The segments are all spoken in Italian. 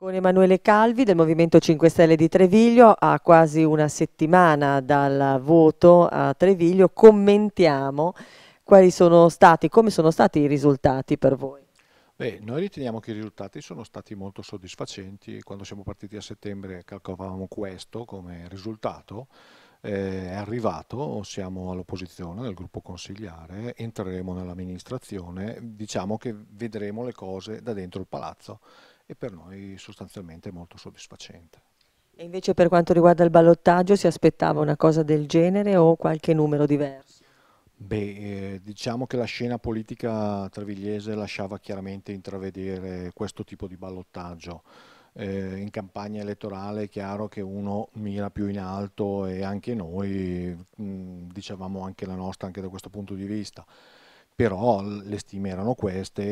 Con Emanuele Calvi del Movimento 5 Stelle di Treviglio, a quasi una settimana dal voto a Treviglio, commentiamo quali sono stati, come sono stati i risultati per voi. Beh, noi riteniamo che i risultati sono stati molto soddisfacenti. Quando siamo partiti a settembre calcolavamo questo come risultato. Eh, è arrivato, siamo all'opposizione nel gruppo consigliare, entreremo nell'amministrazione, diciamo che vedremo le cose da dentro il palazzo e per noi sostanzialmente molto soddisfacente. E invece per quanto riguarda il ballottaggio si aspettava una cosa del genere o qualche numero diverso? Beh, eh, diciamo che la scena politica trevigliese lasciava chiaramente intravedere questo tipo di ballottaggio. Eh, in campagna elettorale è chiaro che uno mira più in alto e anche noi mh, mm, dicevamo anche la nostra anche da questo punto di vista però le stime erano queste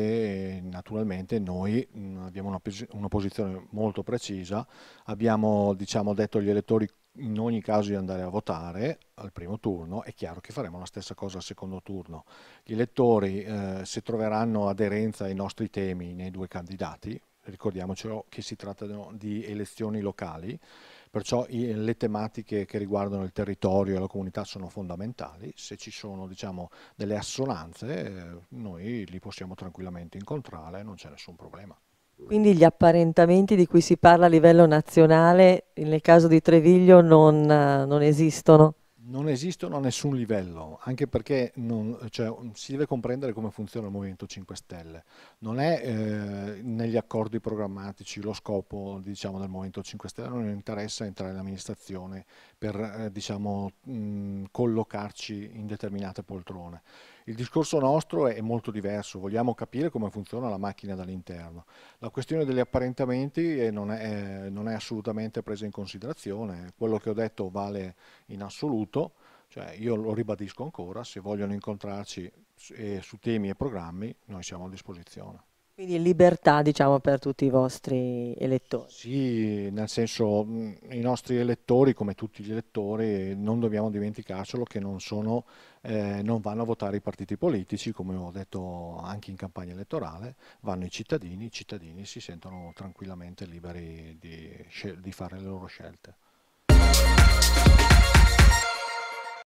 e naturalmente noi mm, abbiamo una, una posizione molto precisa, abbiamo diciamo, detto agli elettori in ogni caso di andare a votare al primo turno, è chiaro che faremo la stessa cosa al secondo turno. Gli elettori eh, se troveranno aderenza ai nostri temi nei due candidati, ricordiamocelo che si tratta di elezioni locali, perciò le tematiche che riguardano il territorio e la comunità sono fondamentali, se ci sono diciamo, delle assonanze eh, noi li possiamo tranquillamente incontrare, non c'è nessun problema. Quindi gli apparentamenti di cui si parla a livello nazionale nel caso di Treviglio non, non esistono? Non esistono a nessun livello, anche perché non, cioè, si deve comprendere come funziona il Movimento 5 Stelle. Non è eh, negli accordi programmatici lo scopo diciamo, del Movimento 5 Stelle, non interessa entrare in amministrazione per eh, diciamo, mh, collocarci in determinate poltrone. Il discorso nostro è molto diverso, vogliamo capire come funziona la macchina dall'interno. La questione degli apparentamenti non è, non è assolutamente presa in considerazione, quello che ho detto vale in assoluto, cioè io lo ribadisco ancora, se vogliono incontrarci su eh, temi e programmi noi siamo a disposizione. Quindi libertà diciamo per tutti i vostri elettori. Sì, nel senso i nostri elettori come tutti gli elettori non dobbiamo dimenticarcelo che non, sono, eh, non vanno a votare i partiti politici come ho detto anche in campagna elettorale, vanno i cittadini, i cittadini si sentono tranquillamente liberi di, di fare le loro scelte.